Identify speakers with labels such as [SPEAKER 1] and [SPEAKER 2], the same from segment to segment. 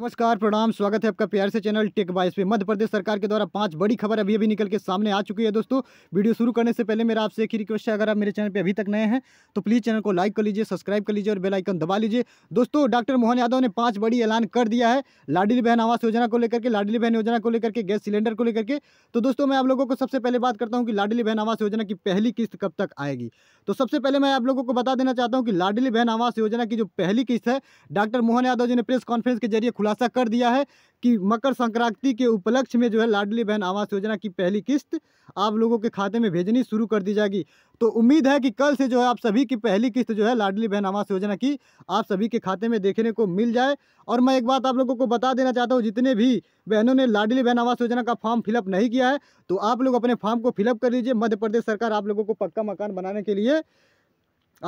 [SPEAKER 1] नमस्कार प्रणाम स्वागत है आपका प्यार से चैनल टेक बाइस पे मध्य प्रदेश सरकार के द्वारा पांच बड़ी खबर अभी अभी निकल के सामने आ चुकी है दोस्तों वीडियो शुरू करने से पहले मेरा आपसे एक ही रिक्वेस्ट है अगर आप मेरे चैनल पे अभी तक नए हैं तो प्लीज़ चैनल को लाइक कर लीजिए सब्सक्राइब कर लीजिए और बेलाइकन दबा लीजिए दोस्तों डॉक्टर मोहन यादव ने पाँच बड़ी ऐलान कर दिया है लाडली बहन आवास योजना को लेकर के लाडली बहन योजना को लेकर के गैस सिलेंडर को लेकर के तो दोस्तों मैं आप लोगों को सबसे पहले बात करता हूँ कि लाडली बहन आवास योजना की पहली किस्त कब तक आएगी तो सबसे पहले मैं आप लोगों को बता देना चाहता हूँ कि लाडली बहन आवास योजना की जो पहली किस्त है डॉक्टर मोहन यादव जी ने प्रेस कॉन्फ्रेंस के जरिए खुला खुलासा कर दिया है कि मकर संक्रांति के उपलक्ष्य में जो है लाडली बहन आवास योजना की पहली किस्त आप लोगों के खाते में भेजनी शुरू कर दी जाएगी तो उम्मीद है कि कल से जो है आप सभी की पहली किस्त जो है लाडली बहन आवास योजना की आप सभी के खाते में देखने को मिल जाए और मैं एक बात आप लोगों को बता देना चाहता हूँ जितने भी बहनों ने लाडली बहन आवास योजना का फॉर्म फिलअप नहीं किया है तो आप लोग अपने फॉर्म को फिलअप कर लीजिए मध्य प्रदेश सरकार आप लोगों को पक्का मकान बनाने के लिए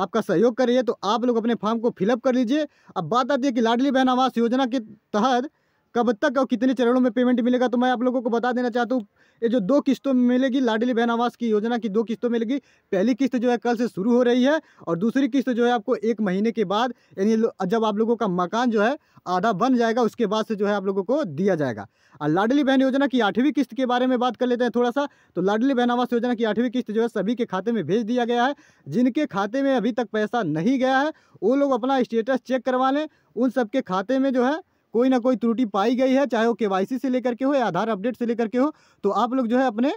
[SPEAKER 1] आपका सहयोग करिए तो आप लोग अपने फॉर्म को फिलअप कर लीजिए अब बात आती है कि लाडली बहन आवास योजना के तहत कब तक और कितने चरणों में पेमेंट मिलेगा तो मैं आप लोगों को बता देना चाहता हूँ ये जो दो किस्तों में मिलेगी लाडली बहन आवास की योजना की दो किस्तों में मिलेगी पहली किस्त जो है कल से शुरू हो रही है और दूसरी किस्त जो है आपको एक महीने के बाद यानी जब आप लोगों का मकान जो है आधा बन जाएगा उसके बाद से जो है आप लोगों को दिया जाएगा और लाडली बहन योजना की आठवीं किस्त के बारे में बात कर लेते हैं थोड़ा सा तो लाडली बहन आवास योजना की आठवीं किस्त जो है सभी के खाते में भेज दिया गया है जिनके खाते में अभी तक पैसा नहीं गया है वो लोग अपना स्टेटस चेक करवा लें उन सबके खाते में जो है कोई ना कोई त्रुटि पाई गई है चाहे वो के से लेकर के हो या आधार अपडेट से लेकर के हो तो आप लोग जो है अपने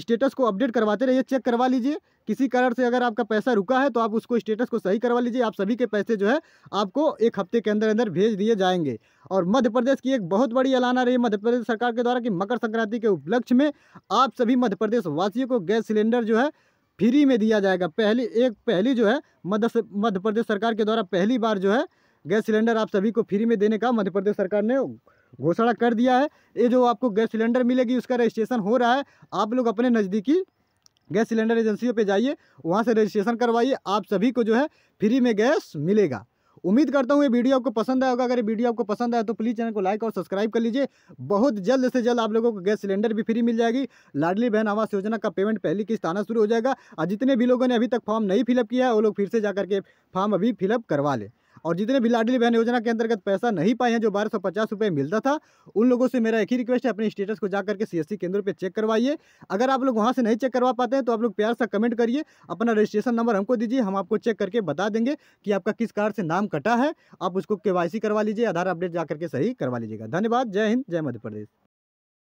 [SPEAKER 1] स्टेटस को अपडेट करवाते रहिए चेक करवा लीजिए किसी कारण से अगर आपका पैसा रुका है तो आप उसको स्टेटस को सही करवा लीजिए आप सभी के पैसे जो है आपको एक हफ्ते के अंदर अंदर भेज दिए जाएंगे और मध्य प्रदेश की एक बहुत बड़ी एलाना रही मध्य प्रदेश सरकार के द्वारा कि मकर संक्रांति के उपलक्ष्य में आप सभी मध्य प्रदेश वासियों को गैस सिलेंडर जो है फ्री में दिया जाएगा पहली एक पहली जो है मध्य मध्य प्रदेश सरकार के द्वारा पहली बार जो है गैस सिलेंडर आप सभी को फ्री में देने का मध्य प्रदेश सरकार ने घोषणा कर दिया है ये जो आपको गैस सिलेंडर मिलेगी उसका रजिस्ट्रेशन हो रहा है आप लोग अपने नज़दीकी गैस सिलेंडर एजेंसियों पे जाइए वहाँ से रजिस्ट्रेशन करवाइए आप सभी को जो है फ्री में गैस मिलेगा उम्मीद करता हूँ ये वीडियो आपको पसंद आएगा अगर ये वीडियो आपको पसंद आया तो प्लीज़ चैनल को लाइक और सब्सक्राइब कर लीजिए बहुत जल्द से जल्द आप लोगों को गैस सिलेंडर भी फ्री मिल जाएगी लाडली बहन आवास योजना का पेमेंट पहली किस्त आना शुरू हो जाएगा और जितने भी लोगों ने अभी तक फॉर्म नहीं फिलअप किया है वो लोग फिर से जा करके फॉर्म अभी फिलअप करवा लें और जितने भी लाडली बहन योजना के अंतर्गत पैसा नहीं पाए हैं जो बारह सौ पचास रुपये मिलता था उन लोगों से मेरा एक ही रिक्वेस्ट है अपने स्टेटस को जा करके सी एस सी केंद्र पर चेक करवाइए अगर आप लोग वहाँ से नहीं चेक करवा पाते हैं तो आप लोग प्यार सा कमेंट करिए अपना रजिस्ट्रेशन नंबर हमको दीजिए हम आपको चेक करके बता देंगे कि आपका किस कार्ड से नाम कटा है आप उसको के करवा लीजिए आधार अपडेट जा करके सही करवा लीजिएगा धन्यवाद जय हिंद जय मध्य प्रदेश